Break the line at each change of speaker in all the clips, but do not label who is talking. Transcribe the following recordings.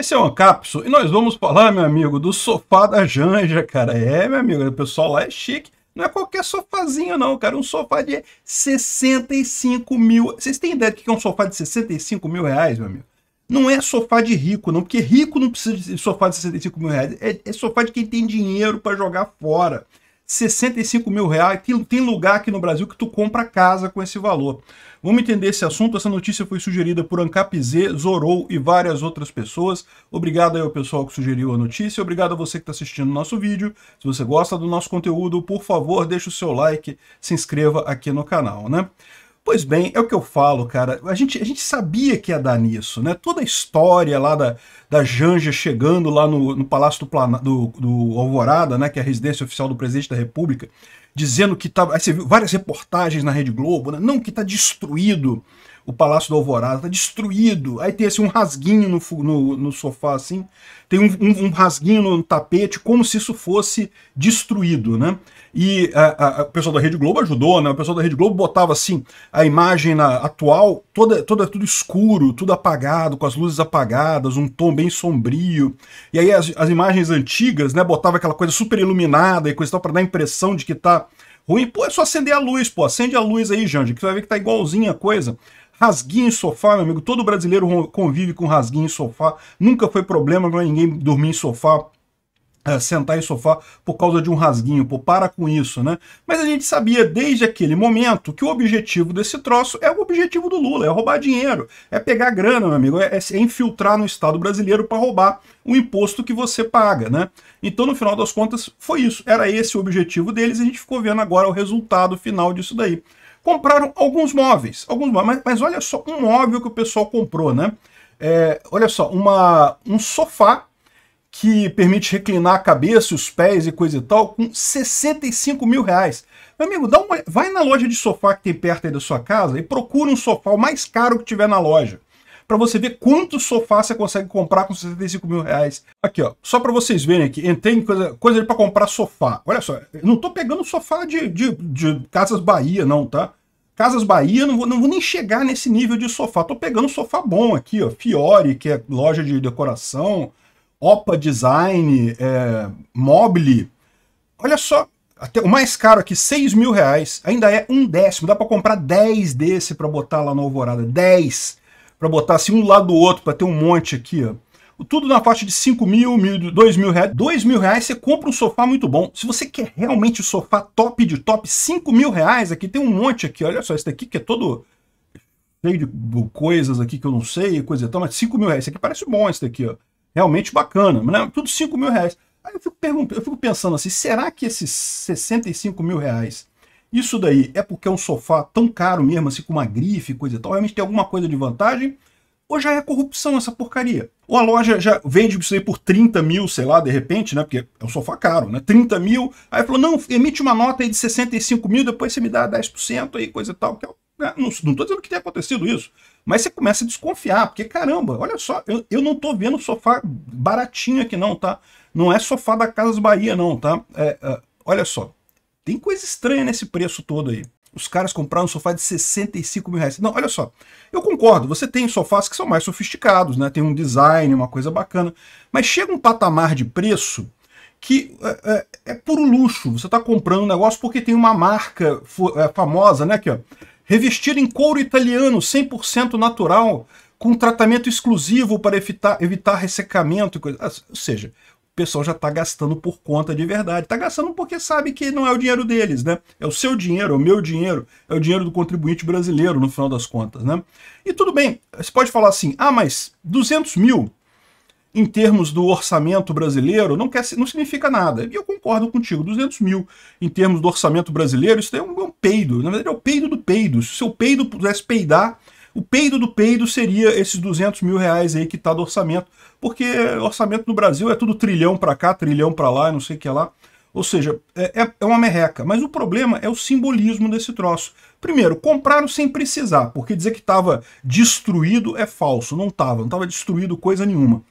Esse é o Ancapso e nós vamos falar, meu amigo, do sofá da Janja, cara. É, meu amigo, o pessoal lá é chique. Não é qualquer sofazinho, não, cara. Um sofá de 65 mil. Vocês têm ideia do que é um sofá de 65 mil reais, meu amigo? Não é sofá de rico, não, porque rico não precisa de sofá de 65 mil reais. É, é sofá de quem tem dinheiro para jogar fora. 65 mil reais. Tem lugar aqui no Brasil que tu compra casa com esse valor. Vamos entender esse assunto. Essa notícia foi sugerida por Ancapz, Zorou e várias outras pessoas. Obrigado aí ao pessoal que sugeriu a notícia. Obrigado a você que está assistindo o nosso vídeo. Se você gosta do nosso conteúdo, por favor, deixe o seu like, se inscreva aqui no canal, né? Pois bem, é o que eu falo, cara. A gente, a gente sabia que ia dar nisso, né? Toda a história lá da, da Janja chegando lá no, no Palácio do, Plana, do, do Alvorada, né? Que é a residência oficial do presidente da República, dizendo que tava. Aí você viu várias reportagens na Rede Globo, né? Não, que tá destruído o Palácio do Alvorada tá destruído. Aí tem assim um rasguinho no, no, no sofá, assim, tem um, um, um, rasguinho no tapete, como se isso fosse destruído, né? E a, a, o pessoal da Rede Globo ajudou, né? O pessoal da Rede Globo botava assim a imagem na, atual, toda, toda tudo escuro, tudo apagado, com as luzes apagadas, um tom bem sombrio. E aí as, as imagens antigas, né? Botava aquela coisa super iluminada e coisa tal para dar a impressão de que tá ruim. Pô, é só acender a luz, pô. Acende a luz aí, Jandy, que você vai ver que tá igualzinha a coisa. Rasguinho em sofá, meu amigo, todo brasileiro convive com rasguinho em sofá. Nunca foi problema para ninguém dormir em sofá, é, sentar em sofá por causa de um rasguinho, pô, para com isso, né? Mas a gente sabia desde aquele momento que o objetivo desse troço é o objetivo do Lula, é roubar dinheiro, é pegar grana, meu amigo, é, é infiltrar no Estado brasileiro para roubar o imposto que você paga, né? Então, no final das contas, foi isso, era esse o objetivo deles e a gente ficou vendo agora o resultado final disso daí compraram alguns móveis. Alguns móveis, mas, mas olha só, um móvel que o pessoal comprou, né? É, olha só, uma, um sofá que permite reclinar a cabeça, os pés e coisa e tal, com 65 mil reais. Meu amigo, dá uma, vai na loja de sofá que tem perto aí da sua casa e procura um sofá o mais caro que tiver na loja para você ver quanto sofá você consegue comprar com 65 mil reais. Aqui, ó, só para vocês verem aqui, entrei em coisa, coisa para comprar sofá. Olha só, não tô pegando sofá de, de, de Casas Bahia, não, tá? Casas Bahia, não vou, não vou nem chegar nesse nível de sofá. Tô pegando sofá bom aqui, ó. Fiore, que é loja de decoração, Opa Design, é, Mobile. Olha só, até o mais caro aqui, 6 mil reais. Ainda é um décimo. Dá para comprar 10 desse para botar lá na alvorada. 10 para botar assim um lado do outro, para ter um monte aqui, ó. Tudo na faixa de 5 mil, mil, 2 mil reais. 2 mil reais você compra um sofá muito bom. Se você quer realmente o um sofá top de top, 5 mil reais, aqui tem um monte aqui. Olha só, esse daqui que é todo cheio de coisas aqui que eu não sei, coisa e tal, mas 5 mil reais. Esse aqui parece bom, esse daqui, ó. Realmente bacana, né? Tudo 5 mil reais. Aí eu fico, eu fico pensando assim, será que esses 65 mil reais isso daí é porque é um sofá tão caro mesmo, assim, com uma grife, coisa e tal. Realmente tem alguma coisa de vantagem? Ou já é corrupção essa porcaria? Ou a loja já vende isso aí por 30 mil, sei lá, de repente, né? Porque é um sofá caro, né? 30 mil. Aí falou, não, emite uma nota aí de 65 mil, depois você me dá 10% aí, coisa e tal. É né? Não tô dizendo que tenha acontecido isso, mas você começa a desconfiar, porque caramba, olha só, eu, eu não tô vendo sofá baratinho aqui não, tá? Não é sofá da Casas Bahia não, tá? É, é, olha só, tem coisa estranha nesse preço todo aí. Os caras compraram um sofá de 65 mil reais. Não, olha só. Eu concordo, você tem sofás que são mais sofisticados, né? Tem um design, uma coisa bacana. Mas chega um patamar de preço que é, é, é puro luxo. Você está comprando um negócio porque tem uma marca é, famosa, né? Aqui, ó. Revestida em couro italiano, 100% natural, com tratamento exclusivo para evitar, evitar ressecamento e coisa. Ah, ou seja, pessoal já está gastando por conta de verdade. Está gastando porque sabe que não é o dinheiro deles, né? É o seu dinheiro, é o meu dinheiro, é o dinheiro do contribuinte brasileiro, no final das contas, né? E tudo bem, você pode falar assim, ah, mas 200 mil em termos do orçamento brasileiro não, quer, não significa nada. E eu concordo contigo, 200 mil em termos do orçamento brasileiro, isso é um, é um peido. Na verdade, é o peido do peido. Se o seu peido pudesse peidar o peido do peido seria esses 200 mil reais aí que está do orçamento, porque orçamento no Brasil é tudo trilhão para cá, trilhão para lá, não sei o que lá. Ou seja, é, é, é uma merreca. Mas o problema é o simbolismo desse troço. Primeiro, compraram sem precisar, porque dizer que estava destruído é falso. Não estava, não estava destruído coisa nenhuma.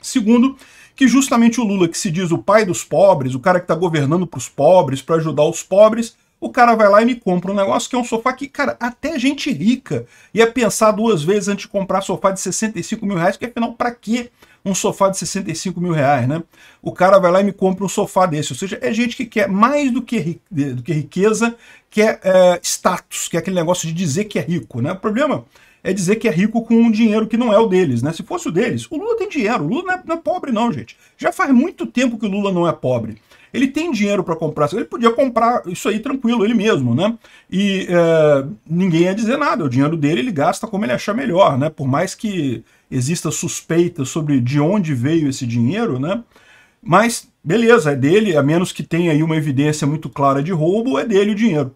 Segundo, que justamente o Lula, que se diz o pai dos pobres, o cara que está governando para os pobres, para ajudar os pobres, o cara vai lá e me compra um negócio que é um sofá que, cara, até gente rica ia pensar duas vezes antes de comprar sofá de 65 mil reais, porque afinal, para que um sofá de 65 mil reais, né? O cara vai lá e me compra um sofá desse. Ou seja, é gente que quer mais do que, do que riqueza, quer é, status, que é aquele negócio de dizer que é rico, né? O problema é dizer que é rico com um dinheiro que não é o deles, né? Se fosse o deles, o Lula tem dinheiro, o Lula não é, não é pobre não, gente. Já faz muito tempo que o Lula não é pobre. Ele tem dinheiro para comprar, ele podia comprar isso aí tranquilo, ele mesmo, né? E é, ninguém ia dizer nada, o dinheiro dele ele gasta como ele achar melhor, né? Por mais que exista suspeita sobre de onde veio esse dinheiro, né? Mas, beleza, é dele, a menos que tenha aí uma evidência muito clara de roubo, é dele o dinheiro.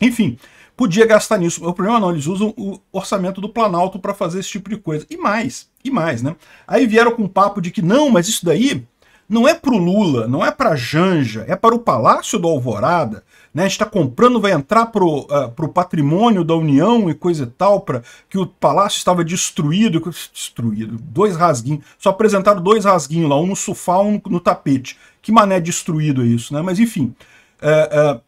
Enfim, podia gastar nisso. O problema não, eles usam o orçamento do Planalto para fazer esse tipo de coisa. E mais, e mais, né? Aí vieram com um papo de que não, mas isso daí não é para o Lula, não é para a Janja, é para o Palácio do Alvorada, né? está comprando, vai entrar para o uh, ah, patrimônio da União e coisa e tal, para que o palácio estava destruído, destruído, dois rasguinhos, só apresentaram dois rasguinhos lá, um no sofá, um no tapete. Que mané destruído é isso, né? Mas enfim, uh, uh,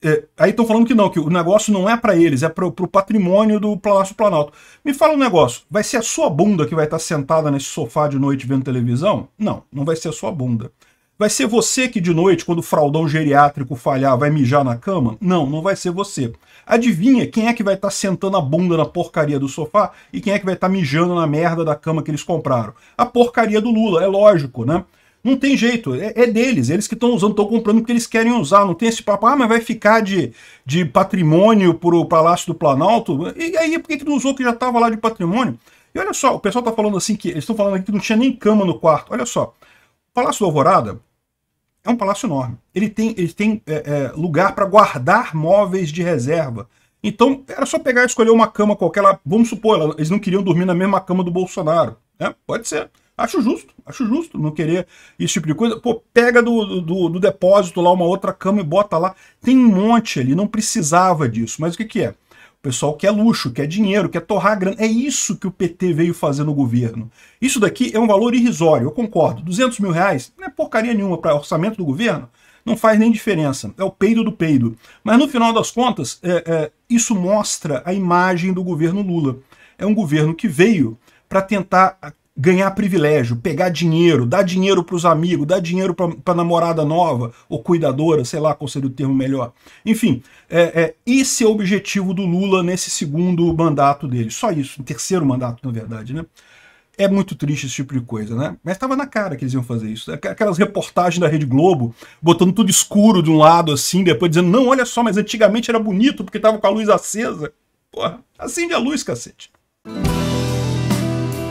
é, aí estão falando que não, que o negócio não é para eles, é para o patrimônio do Palácio Planalto. Me fala um negócio, vai ser a sua bunda que vai estar tá sentada nesse sofá de noite vendo televisão? Não, não vai ser a sua bunda. Vai ser você que de noite, quando o fraldão geriátrico falhar, vai mijar na cama? Não, não vai ser você. Adivinha quem é que vai estar tá sentando a bunda na porcaria do sofá e quem é que vai estar tá mijando na merda da cama que eles compraram? A porcaria do Lula, é lógico, né? Não tem jeito, é, é deles, eles que estão usando, estão comprando porque eles querem usar, não tem esse papo, ah, mas vai ficar de, de patrimônio para o Palácio do Planalto, e aí por que, que não usou que já estava lá de patrimônio? E olha só, o pessoal está falando assim, que eles estão falando aqui que não tinha nem cama no quarto, olha só, o Palácio do Alvorada é um palácio enorme, ele tem, ele tem é, é, lugar para guardar móveis de reserva, então era só pegar e escolher uma cama qualquer lá, vamos supor, eles não queriam dormir na mesma cama do Bolsonaro, né? pode ser, Acho justo, acho justo não querer esse tipo de coisa. Pô, pega do, do, do, depósito lá uma outra cama e bota lá. Tem um monte ali, não precisava disso. Mas o que, que é? O pessoal quer luxo, quer dinheiro, quer torrar grana. É isso que o PT veio fazer no governo. Isso daqui é um valor irrisório, eu concordo. 200 mil reais não é porcaria nenhuma para orçamento do governo. Não faz nem diferença. É o peido do peido. Mas no final das contas, é, é, isso mostra a imagem do governo Lula. É um governo que veio para tentar ganhar privilégio, pegar dinheiro, dar dinheiro para os amigos, dar dinheiro para namorada nova ou cuidadora, sei lá qual seria o termo melhor. Enfim, é, é, esse é o objetivo do Lula nesse segundo mandato dele. Só isso, terceiro mandato, na verdade, né? É muito triste esse tipo de coisa, né? Mas estava na cara que eles iam fazer isso. Aquelas reportagens da Rede Globo, botando tudo escuro de um lado assim, depois dizendo, não, olha só, mas antigamente era bonito porque estava com a luz acesa. Porra, acende a luz, cacete.